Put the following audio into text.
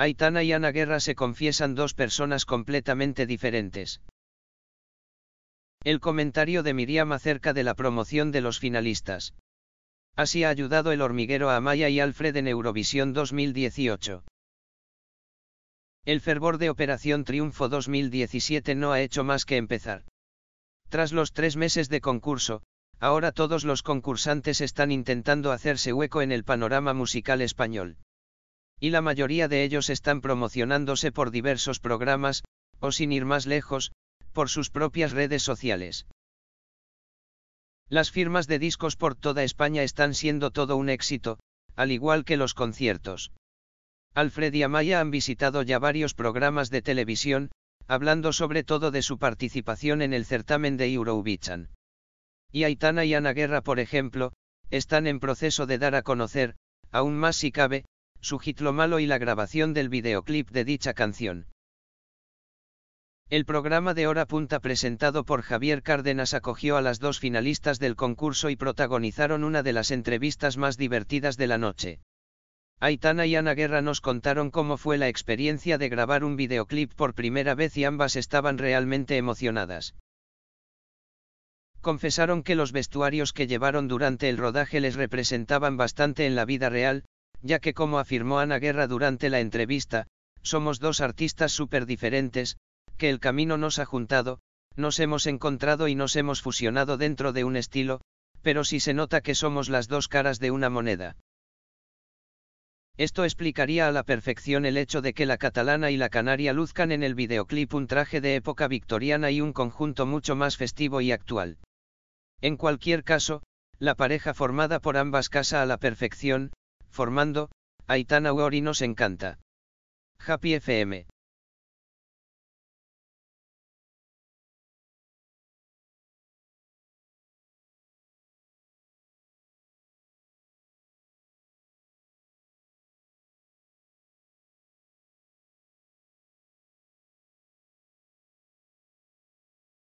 Aitana y Ana Guerra se confiesan dos personas completamente diferentes. El comentario de Miriam acerca de la promoción de los finalistas. Así ha ayudado el hormiguero a Amaya y Alfred en Eurovisión 2018. El fervor de Operación Triunfo 2017 no ha hecho más que empezar. Tras los tres meses de concurso, ahora todos los concursantes están intentando hacerse hueco en el panorama musical español y la mayoría de ellos están promocionándose por diversos programas, o sin ir más lejos, por sus propias redes sociales. Las firmas de discos por toda España están siendo todo un éxito, al igual que los conciertos. Alfred y Amaya han visitado ya varios programas de televisión, hablando sobre todo de su participación en el certamen de Eurovision. Y Aitana y Ana Guerra, por ejemplo, están en proceso de dar a conocer, aún más si cabe, su gitlo Malo y la grabación del videoclip de dicha canción. El programa de Hora Punta presentado por Javier Cárdenas acogió a las dos finalistas del concurso y protagonizaron una de las entrevistas más divertidas de la noche. Aitana y Ana Guerra nos contaron cómo fue la experiencia de grabar un videoclip por primera vez y ambas estaban realmente emocionadas. Confesaron que los vestuarios que llevaron durante el rodaje les representaban bastante en la vida real, ya que como afirmó Ana Guerra durante la entrevista, somos dos artistas súper diferentes, que el camino nos ha juntado, nos hemos encontrado y nos hemos fusionado dentro de un estilo, pero sí se nota que somos las dos caras de una moneda. Esto explicaría a la perfección el hecho de que la catalana y la canaria luzcan en el videoclip un traje de época victoriana y un conjunto mucho más festivo y actual. En cualquier caso, la pareja formada por ambas casa a la perfección, formando, Aitana Wori nos encanta. Happy FM.